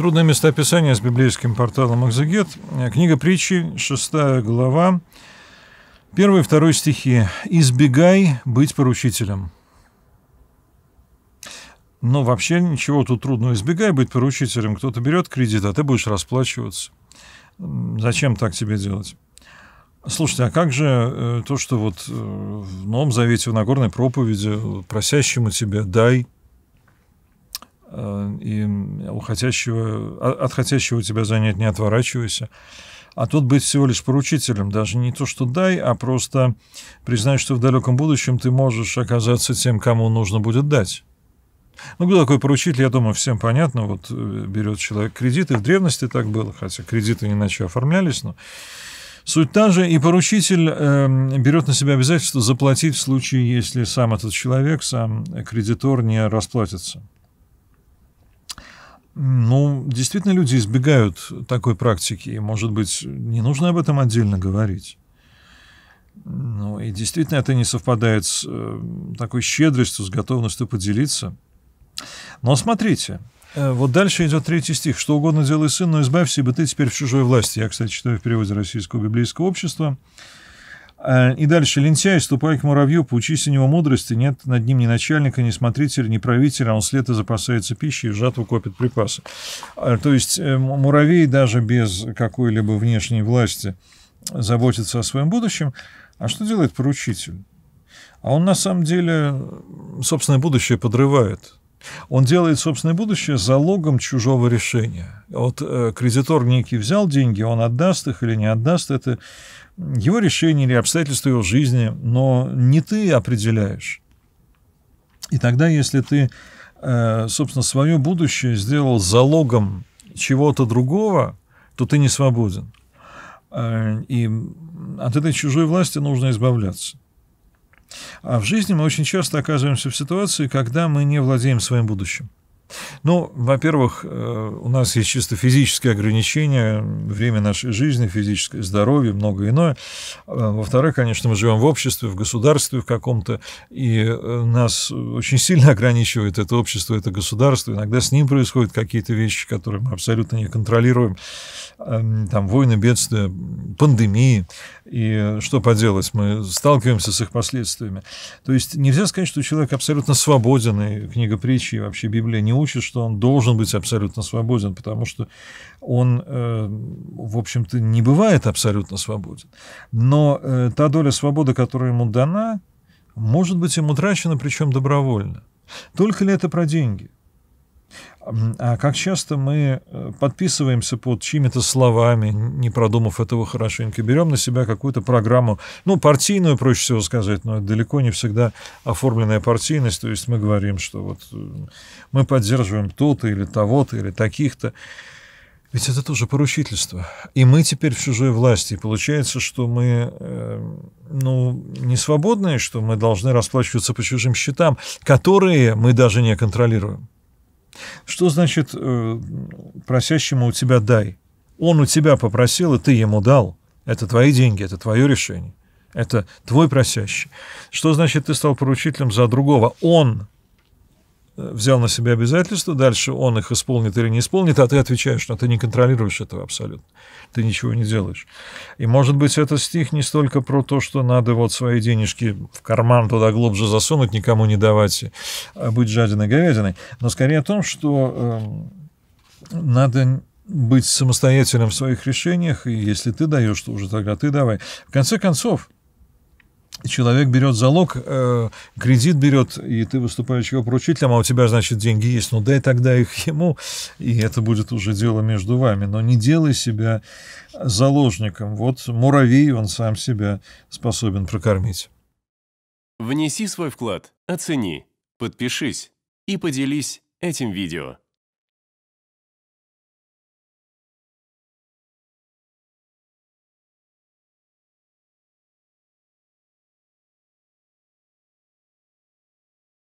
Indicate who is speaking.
Speaker 1: Трудное местописание с библейским порталом «Экзегет». Книга притчи, 6 глава, 1 и 2 стихи. «Избегай быть поручителем». Но «Ну, вообще ничего тут трудного. Избегай быть поручителем. Кто-то берет кредит, а ты будешь расплачиваться. Зачем так тебе делать? Слушайте, а как же э, то, что вот э, в Новом Завете, в Нагорной проповеди, просящему тебя «дай», Э, и у хотящего, а, от хотящего тебя занять не отворачивайся. А тут быть всего лишь поручителем, даже не то, что дай, а просто признать, что в далеком будущем ты можешь оказаться тем, кому нужно будет дать. Ну, кто такой поручитель, я думаю, всем понятно. Вот э, берет человек кредиты, в древности так было, хотя кредиты иначе оформлялись, но Суть та же, и поручитель э, берет на себя обязательство заплатить в случае, если сам этот человек, сам кредитор не расплатится. Ну, действительно, люди избегают такой практики. И, может быть, не нужно об этом отдельно говорить. Ну, и действительно, это не совпадает с э, такой щедростью, с готовностью поделиться. Но смотрите, э, вот дальше идет третий стих. «Что угодно делай, сын, но избавься, ибо ты теперь в чужой власти». Я, кстати, читаю в переводе Российского библейского общества. А, и дальше. «Лентяй, ступай к муравью, поучись у него мудрости. Нет над ним ни начальника, ни смотрителя, ни правителя. Он с лета запасается пищей и в жатву копит припасы». А, то есть э, муравей даже без какой-либо внешней власти заботится о своем будущем. А что делает поручитель? А он на самом деле собственное будущее подрывает. Он делает собственное будущее залогом чужого решения. Вот э, кредитор некий взял деньги, он отдаст их или не отдаст, это его решение или обстоятельства его жизни, но не ты определяешь. И тогда, если ты, э, собственно, свое будущее сделал залогом чего-то другого, то ты не свободен. Э, и от этой чужой власти нужно избавляться. А в жизни мы очень часто оказываемся в ситуации, когда мы не владеем своим будущим. Ну, во-первых, э, у нас есть чисто физические ограничения, время нашей жизни, физическое здоровье, многое иное. Э, во-вторых, конечно, мы живем в обществе, в государстве в каком-то, и э, нас очень сильно ограничивает это общество, это государство. Иногда с ним происходят какие-то вещи, которые мы абсолютно не контролируем. Эм, там войны, бедствия, пандемии. И что поделать, мы сталкиваемся с их последствиями. То есть нельзя сказать, что человек абсолютно свободен, и книга притчи и вообще Библия не учит, что он должен быть абсолютно свободен, потому что он, э, в общем-то, не бывает абсолютно свободен. Но э, та доля свободы, которая ему дана, может быть им утрачена, причем добровольно. Только ли это про деньги? А как часто мы э, подписываемся под чьими-то словами, не продумав этого хорошенько, берем на себя какую-то программу, ну, партийную, проще всего сказать, но это далеко не всегда оформленная партийность, то есть мы говорим, что вот э, мы поддерживаем то-то или того-то или таких-то. Ведь это тоже поручительство. И мы теперь в чужой власти. И получается, что мы э, ну, не свободные, что мы должны расплачиваться по чужим счетам, которые мы даже не контролируем. Что значит э, просящему у тебя дай? Он у тебя попросил, и ты ему дал. Это твои деньги, это твое решение. Это твой просящий. Что значит ты стал поручителем за другого? Он взял на себя обязательства, дальше он их исполнит или не исполнит, а ты отвечаешь, что «Ну, ты не контролируешь этого абсолютно, ты ничего не делаешь. И, может быть, этот стих не столько про то, что надо вот свои денежки в карман туда глубже засунуть, никому не давать, а быть жадиной говядиной, но скорее о том, что э, надо быть самостоятельным в своих решениях, и если ты даешь, то уже тогда ты давай. В конце концов, человек берет залог, э, кредит берет, и ты выступаешь его поручителем, а у тебя, значит, деньги есть, ну дай тогда их ему, и это будет уже дело между вами. Но не делай себя заложником. Вот муравей, он сам себя способен прокормить. Внеси свой вклад, оцени, подпишись и поделись этим видео.